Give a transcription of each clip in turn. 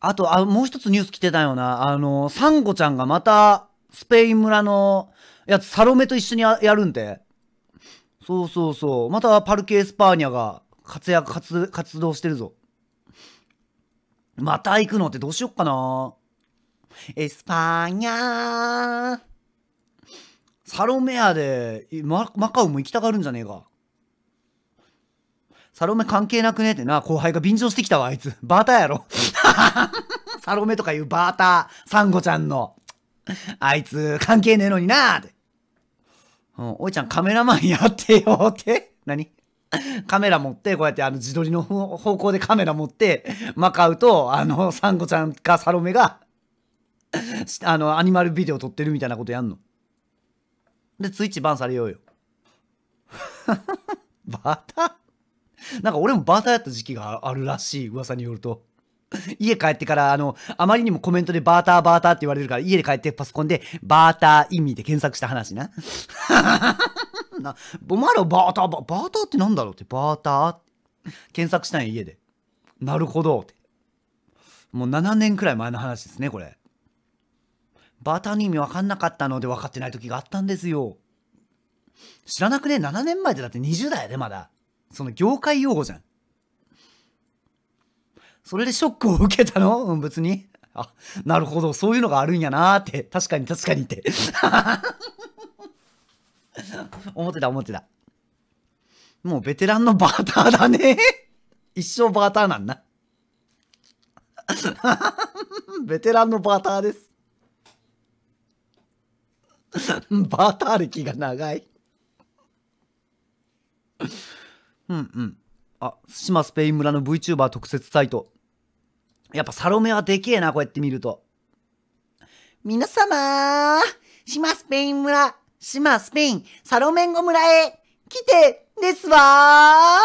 あと、あ、もう一つニュース来てたよな。あの、サンゴちゃんがまた、スペイン村のやつ、サロメと一緒にやるんで。そうそうそう。また、パルケ・エスパーニャが活躍、活、活動してるぞ。また行くのってどうしよっかな。エスパーニャー。サロメアで、ママカオも行きたがるんじゃねえか。サロメ関係なくねってな、後輩が便乗してきたわ、あいつ。バーターやろ。サロメとかいうバーター、サンゴちゃんの。あいつ、関係ねえのになーって。うん、おいちゃんカメラマンやってよって。何カメラ持って、こうやってあの自撮りの方向でカメラ持って、マカウと、あの、サンゴちゃんかサロメが、あの、アニマルビデオ撮ってるみたいなことやんの。で、ツイッチバンされようよ。バターなんか俺もバーターやった時期があるらしい、噂によると。家帰ってから、あの、あまりにもコメントでバーターバーターって言われるから、家で帰ってパソコンでバーター意味で検索した話な。な、お前らバーターバ、バーターってなんだろうって、バーター検索したんや、家で。なるほどって。もう7年くらい前の話ですね、これ。バーターの意味分かんなかったので分かってない時があったんですよ。知らなくね ?7 年前でだって20代やで、まだ。その業界用語じゃん。それでショックを受けたの うん、別に。あ、なるほど、そういうのがあるんやなーって、確かに確かにって。思ってた、思ってた。もうベテランのバーターだね。一生バーターなんな。ベテランのバーターです。バーター歴が長い。うんうん。あ、島スペイン村の VTuber 特設サイト。やっぱサロメはでけえな、こうやって見ると。皆様島スペイン村、島スペイン、サロメンゴ村へ来てですわ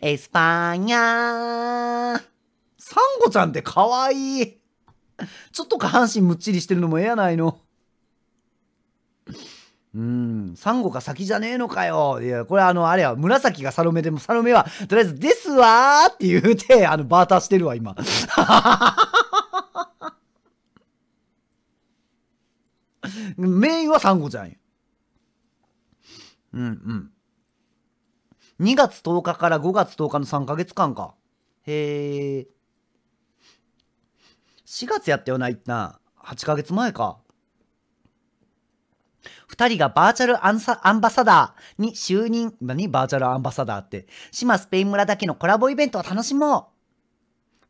エスパーニャーサンゴちゃんってかわいい。ちょっと下半身むっちりしてるのもええやないの。うん、サンゴが先じゃねえのかよ。いや、これあの、あれや、紫がサロメでも、サロメは、とりあえず、ですわーって言うて、あの、バーターしてるわ、今。メインはサンゴちゃんや。うんうん。2月10日から5月10日の3ヶ月間か。へえ。4月やったよな、いった8ヶ月前か。2人がバーチャルアンサアンバサダーに就任、何バーチャルアンバサダーって、島スペイン村だけのコラボイベントを楽しもう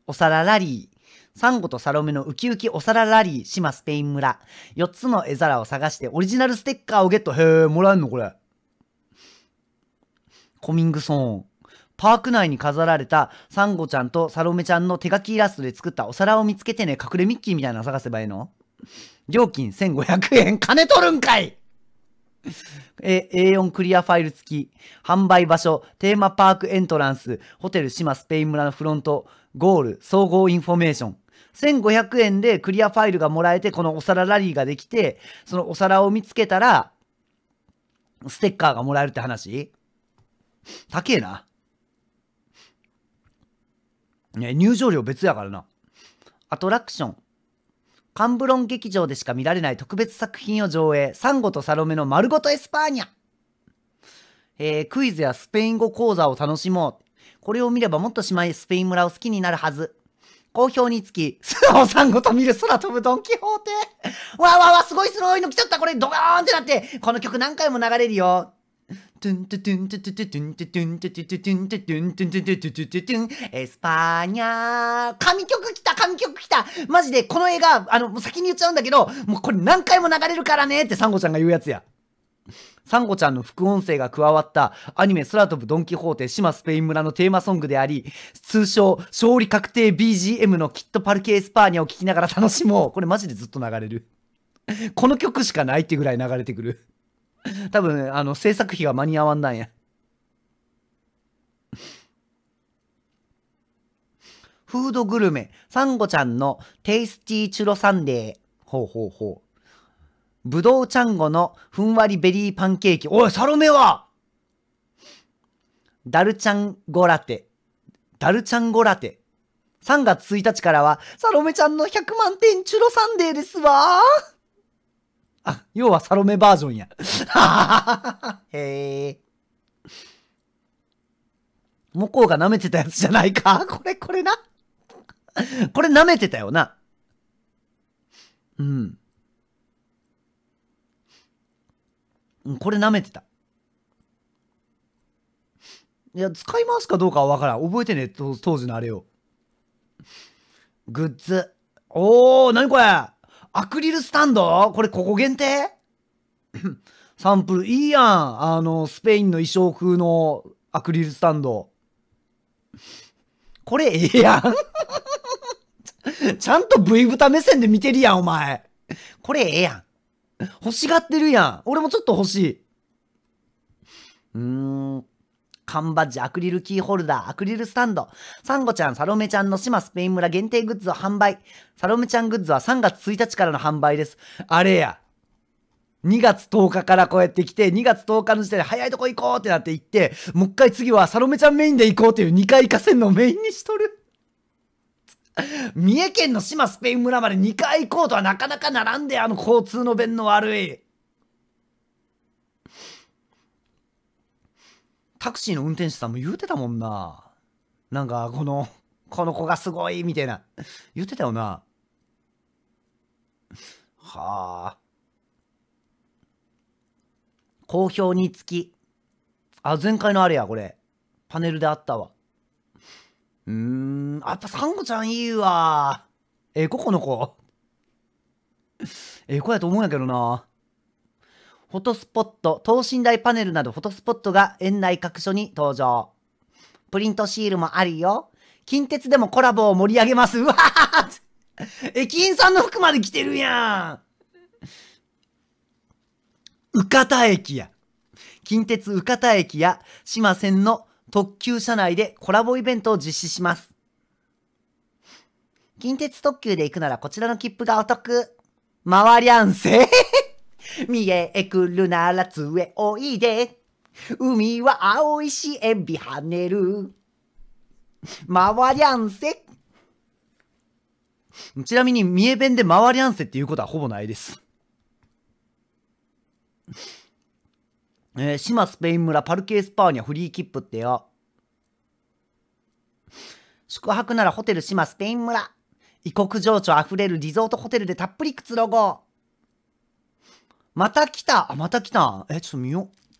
お皿ラリー、サンゴとサロメのウキウキお皿ラリー、島スペイン村、4つの絵皿を探してオリジナルステッカーをゲット、へえ、もらえんのこれ。コミングソーン。パーク内に飾られたサンゴちゃんとサロメちゃんの手書きイラストで作ったお皿を見つけてね、隠れミッキーみたいなの探せばいいの料金1500円。金取るんかいえ、A4 クリアファイル付き。販売場所、テーマパークエントランス、ホテル島スペイン村のフロント、ゴール、総合インフォメーション。1500円でクリアファイルがもらえて、このお皿ラリーができて、そのお皿を見つけたら、ステッカーがもらえるって話高えな。ね、入場料別やからな。アトラクション。カンブロン劇場でしか見られない特別作品を上映、サンゴとサロメの丸ごとエスパーニャ。えー、クイズやスペイン語講座を楽しもう。これを見ればもっとしまいスペイン村を好きになるはず。好評につき、空 ーサンゴと見る空飛ぶドンキホーテ。わわわ、すごいすごいの来ちゃった。これドカーンってなって、この曲何回も流れるよ。トゥントゥトゥントゥトゥトゥトゥントゥトゥントゥトゥトゥトゥントゥトゥントゥトゥトゥトゥトゥトゥトゥエスパーニャー神曲来た神曲来たマジでこの映画あのもう先に言っちゃうんだけどもうこれ何回も流れるからねってサンゴちゃんが言うやつや。サンゴちゃんの副音声が加わったアニメ空飛ぶドンキホーテ島スペイン村のテーマソングであり、通称勝利確定 BGM のキットパルケエスパーニャを聴きながら楽しもう。これマジでずっと流れる。この曲しかないってぐらい流れてくる。多分、あの、制作費が間に合わんなんや。フードグルメ、サンゴちゃんのテイスティーチュロサンデー。ほうほうほう。ぶどうちゃんごのふんわりベリーパンケーキ。おい、サロメはダルちゃんごラテ。ダルちゃんごラテ。3月1日からは、サロメちゃんの100万点チュロサンデーですわあ、要はサロメバージョンや。へえ。向こうが舐めてたやつじゃないか これ、これな。これ舐めてたよな。うん。これ舐めてた。いや、使い回すかどうかはわからん。覚えてね当時のあれを。グッズ。おー、なにこれアクリルスタンドこれここ限定サンプルいいやんあのスペインの衣装風のアクリルスタンドこれええやん ちゃんと V 豚目線で見てるやんお前これええやん欲しがってるやん俺もちょっと欲しいうーん缶バッジ、アクリルキーホルダー、アクリルスタンド。サンゴちゃん、サロメちゃんの島スペイン村限定グッズを販売。サロメちゃんグッズは3月1日からの販売です。あれや。2月10日からこうやって来て、2月10日の時点で早いとこ行こうってなって行って、もう一回次はサロメちゃんメインで行こうっていう2回行かせんのをメインにしとる。三重県の島スペイン村まで2回行こうとはなかなかならんで、あの交通の便の悪い。タクシーの運転手さんも言うてたもんな。なんか、この、この子がすごい、みたいな。言ってたよな。はあ。好評につき。あ、前回のあれや、これ。パネルであったわ。うーん、やっぱサンゴちゃんいいわ。ええ子この子。ええ子やと思うんやけどな。フォトスポット、等身大パネルなどフォトスポットが園内各所に登場。プリントシールもありよ。近鉄でもコラボを盛り上げます。うわーえ、金さんの服まで着てるやん。宇方駅や、近鉄宇方駅や島線の特急車内でコラボイベントを実施します。近鉄特急で行くならこちらの切符がお得。回りゃんせ。三重へ来るなら津へおいで。海は青いし塩ビ跳ねる。回りゃんせ。ちなみに三重弁で回りゃんせっていうことはほぼないです。えー、島スペイン村パルケ・エスパーニャフリーキップってよ。宿泊ならホテル島スペイン村。異国情緒あふれるリゾートホテルでたっぷりくつろごう。また来たあ、また来たえ、ちょっと見よう。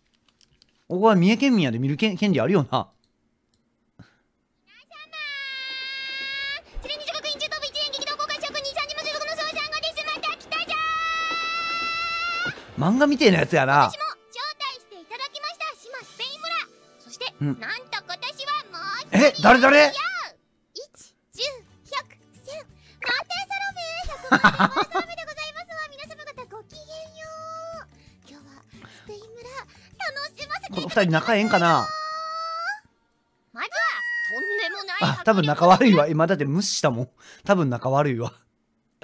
ここは三重県民やで見る権利あるよな。漫画みてえなやつやな私も招待していただきました島スペイン村そして、うん、なんと今年はもうえ誰誰マーテンサロメ100サロメでございます皆様方ごきげんよう今日はスペイン村この 二人仲ええんかなまずとんでもないあ多分仲悪いわ今だって無視したもん多分仲悪いわ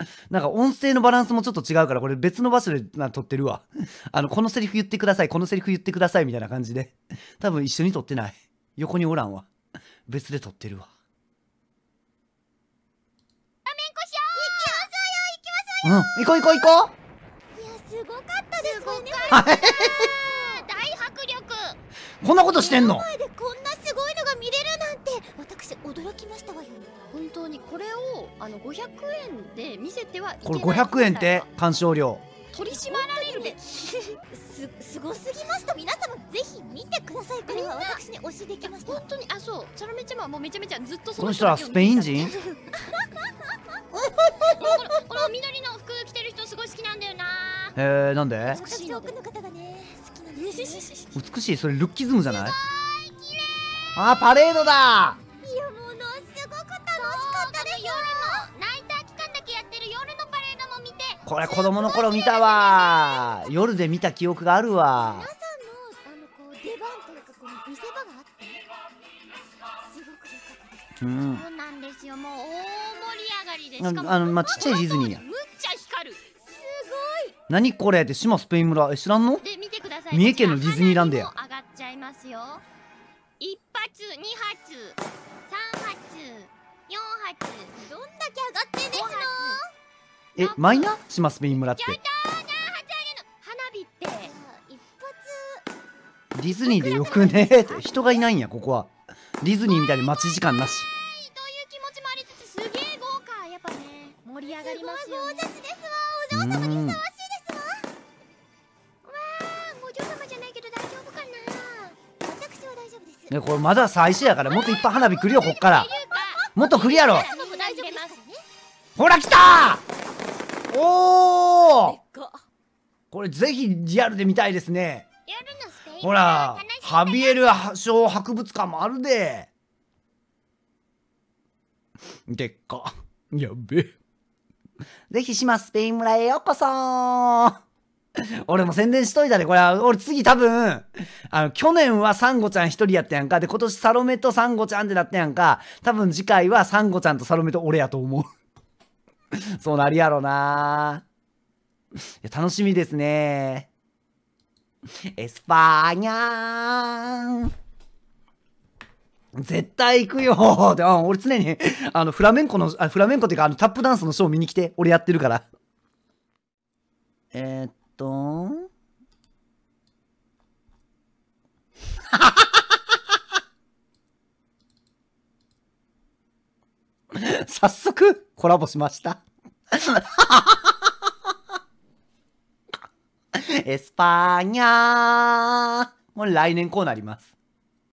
なんか音声のバランスもちょっと違うから、これ別の場所で撮ってるわ。あの、このセリフ言ってください、このセリフ言ってください、みたいな感じで。多分一緒に撮ってない。横におらんわ。別で撮ってるわ。うん、行こう行こう行こういや、すごかったですよね。大迫力こんなことしてんの前でこんなすごいのが見れるなんて、私驚きましたわよね。本当にこれをあの500円で見せてはいけこれい500円って鑑賞料取り締まられるべす すごすぎますと皆様ぜひ見てくださいこれは私に推しできます本当にあそうチャラメちゃまはもうめちゃめちゃずっとそこの人はスペイン人このこの緑の服着てる人すごい好きなんだよなえー、なんで美しいのの方がね好きなんですね美しいそれルッキズムじゃないあパレードだこれ子供の頃見たわ夜で見た記憶があるわ皆さんのあのこう出番というかこう見せ場があってすごく良かです、うん、そうなんですよもう大盛り上がりですあのまあちっちゃいディズニーやむっちゃ光るすごい何これって島スペイン村え知らんので見てください三重県のディズニーランドや上がっちゃいますよ一発二発三発四発どんだけ上がってんですのえマイナしますメイン村ってディズニーでよくねー人がいないんやここはディズニーみたいに待ち時間なしという気持ちもありつつすげえ豪華やっぱね盛り上がりますよ、ね、すごいゴージャスですわお嬢様にふさわしいですわわあお嬢様じゃないけど大丈夫かな私は大丈夫ですねこれまだ最初やからもっといっぱい花火来るよこっからもっと来るやろほら来たおおこれぜひリアルで見たいですねほらハビエル小博物館もあるででっかやべえぜひ島スペイン村へようこそ俺も宣伝しといたで、これは。俺次多分、あの、去年はサンゴちゃん一人やったやんか。で、今年サロメとサンゴちゃんってなったやんか。多分次回はサンゴちゃんとサロメと俺やと思う。そうなりやろないや楽しみですね。エスパーニャー絶対行くよで、俺常に、あの、フラメンコの、あフラメンコっていうか、あの、タップダンスのショー見に来て。俺やってるから。えー、っと、早速コラボしました。エスパーニャーもう来年こうなります。